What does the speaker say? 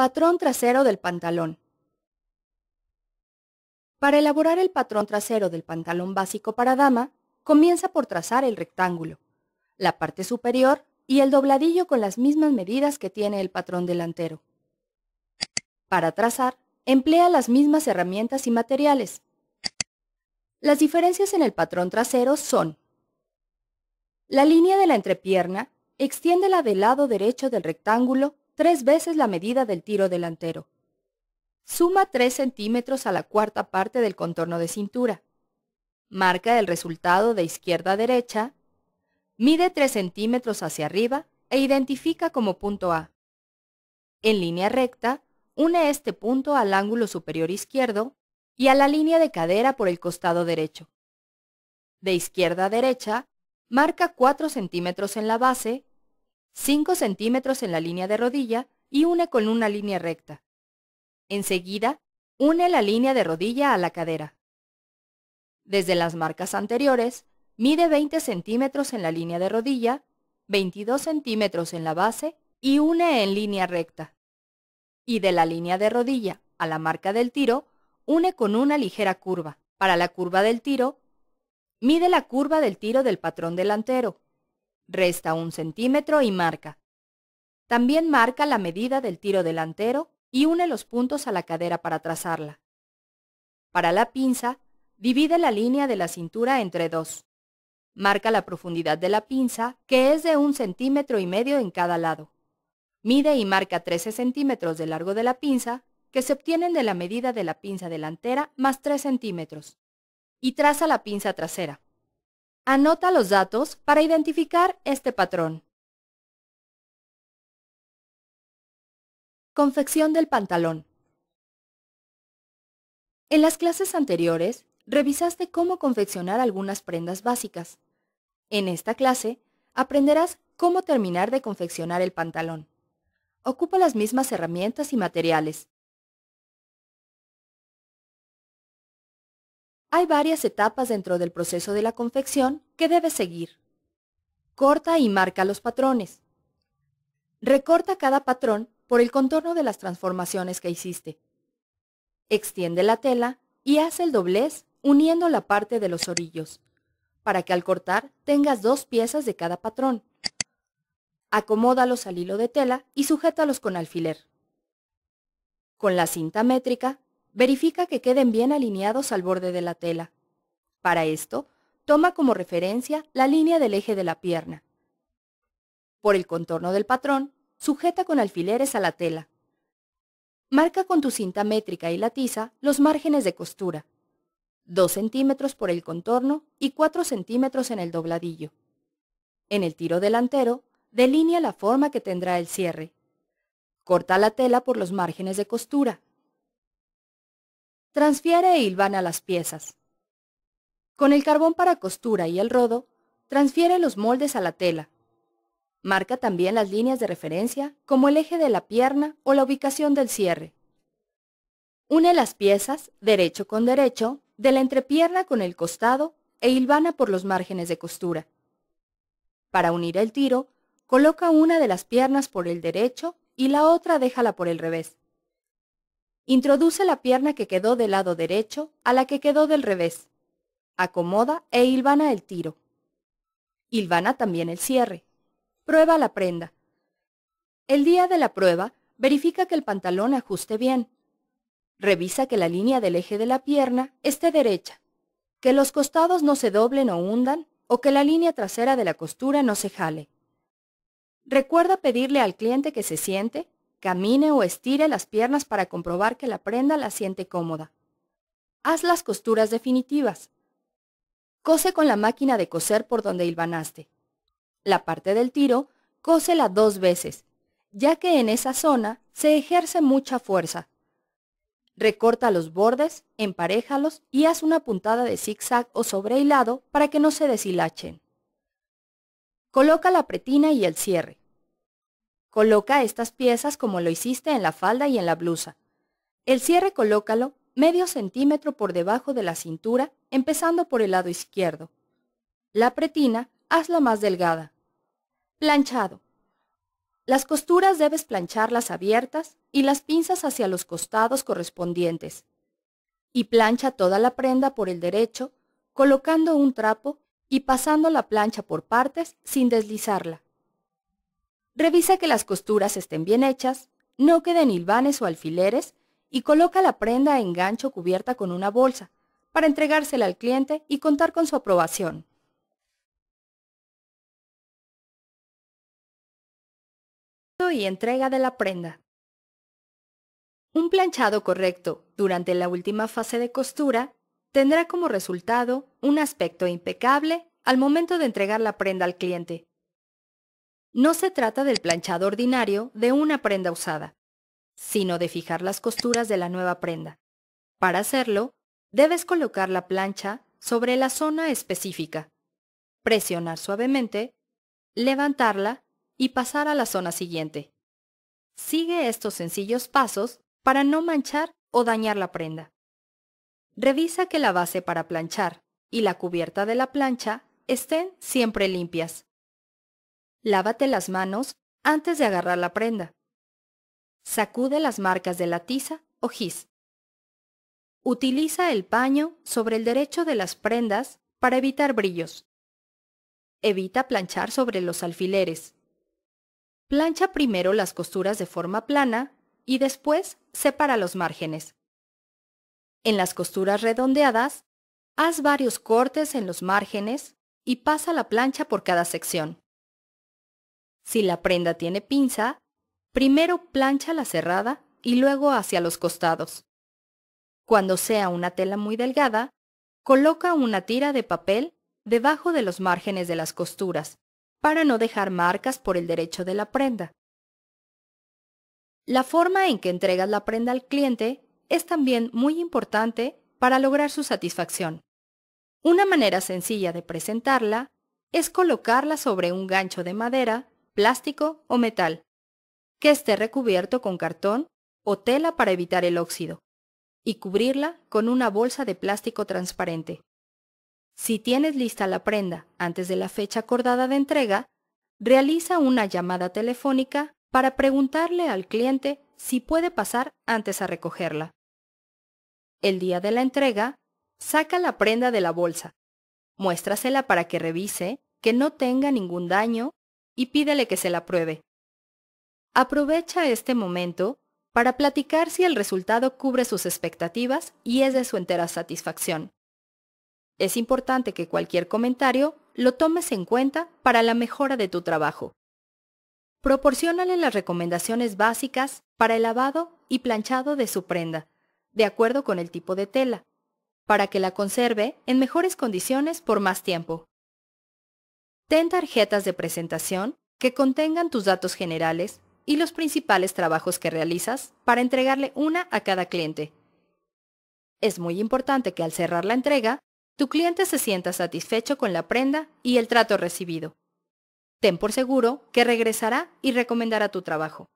Patrón trasero del pantalón. Para elaborar el patrón trasero del pantalón básico para dama, comienza por trazar el rectángulo, la parte superior y el dobladillo con las mismas medidas que tiene el patrón delantero. Para trazar, emplea las mismas herramientas y materiales. Las diferencias en el patrón trasero son la línea de la entrepierna, extiende la del lado derecho del rectángulo tres veces la medida del tiro delantero. Suma 3 centímetros a la cuarta parte del contorno de cintura. Marca el resultado de izquierda a derecha. Mide 3 centímetros hacia arriba e identifica como punto A. En línea recta, une este punto al ángulo superior izquierdo y a la línea de cadera por el costado derecho. De izquierda a derecha, marca 4 centímetros en la base 5 centímetros en la línea de rodilla y une con una línea recta. Enseguida, une la línea de rodilla a la cadera. Desde las marcas anteriores, mide 20 centímetros en la línea de rodilla, 22 centímetros en la base y une en línea recta. Y de la línea de rodilla a la marca del tiro, une con una ligera curva. Para la curva del tiro, mide la curva del tiro del patrón delantero, resta un centímetro y marca. También marca la medida del tiro delantero y une los puntos a la cadera para trazarla. Para la pinza, divide la línea de la cintura entre dos. Marca la profundidad de la pinza, que es de un centímetro y medio en cada lado. Mide y marca 13 centímetros de largo de la pinza, que se obtienen de la medida de la pinza delantera más 3 centímetros. Y traza la pinza trasera. Anota los datos para identificar este patrón. Confección del pantalón. En las clases anteriores, revisaste cómo confeccionar algunas prendas básicas. En esta clase, aprenderás cómo terminar de confeccionar el pantalón. Ocupa las mismas herramientas y materiales, Hay varias etapas dentro del proceso de la confección que debes seguir. Corta y marca los patrones. Recorta cada patrón por el contorno de las transformaciones que hiciste. Extiende la tela y haz el doblez uniendo la parte de los orillos, para que al cortar tengas dos piezas de cada patrón. Acomódalos al hilo de tela y sujétalos con alfiler. Con la cinta métrica, Verifica que queden bien alineados al borde de la tela. Para esto, toma como referencia la línea del eje de la pierna. Por el contorno del patrón, sujeta con alfileres a la tela. Marca con tu cinta métrica y la tiza los márgenes de costura. 2 centímetros por el contorno y 4 centímetros en el dobladillo. En el tiro delantero, delinea la forma que tendrá el cierre. Corta la tela por los márgenes de costura, Transfiere e hilvana las piezas. Con el carbón para costura y el rodo, transfiere los moldes a la tela. Marca también las líneas de referencia como el eje de la pierna o la ubicación del cierre. Une las piezas, derecho con derecho, de la entrepierna con el costado e hilvana por los márgenes de costura. Para unir el tiro, coloca una de las piernas por el derecho y la otra déjala por el revés. Introduce la pierna que quedó del lado derecho a la que quedó del revés. Acomoda e hilvana el tiro. Hilvana también el cierre. Prueba la prenda. El día de la prueba, verifica que el pantalón ajuste bien. Revisa que la línea del eje de la pierna esté derecha, que los costados no se doblen o hundan o que la línea trasera de la costura no se jale. Recuerda pedirle al cliente que se siente Camine o estire las piernas para comprobar que la prenda la siente cómoda. Haz las costuras definitivas. Cose con la máquina de coser por donde hilvanaste. La parte del tiro, cósela dos veces, ya que en esa zona se ejerce mucha fuerza. Recorta los bordes, emparejalos y haz una puntada de zigzag o sobrehilado para que no se deshilachen. Coloca la pretina y el cierre. Coloca estas piezas como lo hiciste en la falda y en la blusa. El cierre colócalo medio centímetro por debajo de la cintura, empezando por el lado izquierdo. La pretina, hazla más delgada. Planchado. Las costuras debes plancharlas abiertas y las pinzas hacia los costados correspondientes. Y plancha toda la prenda por el derecho, colocando un trapo y pasando la plancha por partes sin deslizarla. Revisa que las costuras estén bien hechas, no queden hilvanes o alfileres y coloca la prenda en gancho cubierta con una bolsa para entregársela al cliente y contar con su aprobación. Y entrega de la prenda. Un planchado correcto durante la última fase de costura tendrá como resultado un aspecto impecable al momento de entregar la prenda al cliente. No se trata del planchado ordinario de una prenda usada, sino de fijar las costuras de la nueva prenda. Para hacerlo, debes colocar la plancha sobre la zona específica, presionar suavemente, levantarla y pasar a la zona siguiente. Sigue estos sencillos pasos para no manchar o dañar la prenda. Revisa que la base para planchar y la cubierta de la plancha estén siempre limpias. Lávate las manos antes de agarrar la prenda. Sacude las marcas de la tiza o gis. Utiliza el paño sobre el derecho de las prendas para evitar brillos. Evita planchar sobre los alfileres. Plancha primero las costuras de forma plana y después separa los márgenes. En las costuras redondeadas, haz varios cortes en los márgenes y pasa la plancha por cada sección. Si la prenda tiene pinza, primero plancha la cerrada y luego hacia los costados. Cuando sea una tela muy delgada, coloca una tira de papel debajo de los márgenes de las costuras, para no dejar marcas por el derecho de la prenda. La forma en que entregas la prenda al cliente es también muy importante para lograr su satisfacción. Una manera sencilla de presentarla es colocarla sobre un gancho de madera plástico o metal, que esté recubierto con cartón o tela para evitar el óxido, y cubrirla con una bolsa de plástico transparente. Si tienes lista la prenda antes de la fecha acordada de entrega, realiza una llamada telefónica para preguntarle al cliente si puede pasar antes a recogerla. El día de la entrega, saca la prenda de la bolsa. Muéstrasela para que revise que no tenga ningún daño y pídele que se la pruebe. Aprovecha este momento para platicar si el resultado cubre sus expectativas y es de su entera satisfacción. Es importante que cualquier comentario lo tomes en cuenta para la mejora de tu trabajo. Proporciónale las recomendaciones básicas para el lavado y planchado de su prenda, de acuerdo con el tipo de tela, para que la conserve en mejores condiciones por más tiempo. Ten tarjetas de presentación que contengan tus datos generales y los principales trabajos que realizas para entregarle una a cada cliente. Es muy importante que al cerrar la entrega, tu cliente se sienta satisfecho con la prenda y el trato recibido. Ten por seguro que regresará y recomendará tu trabajo.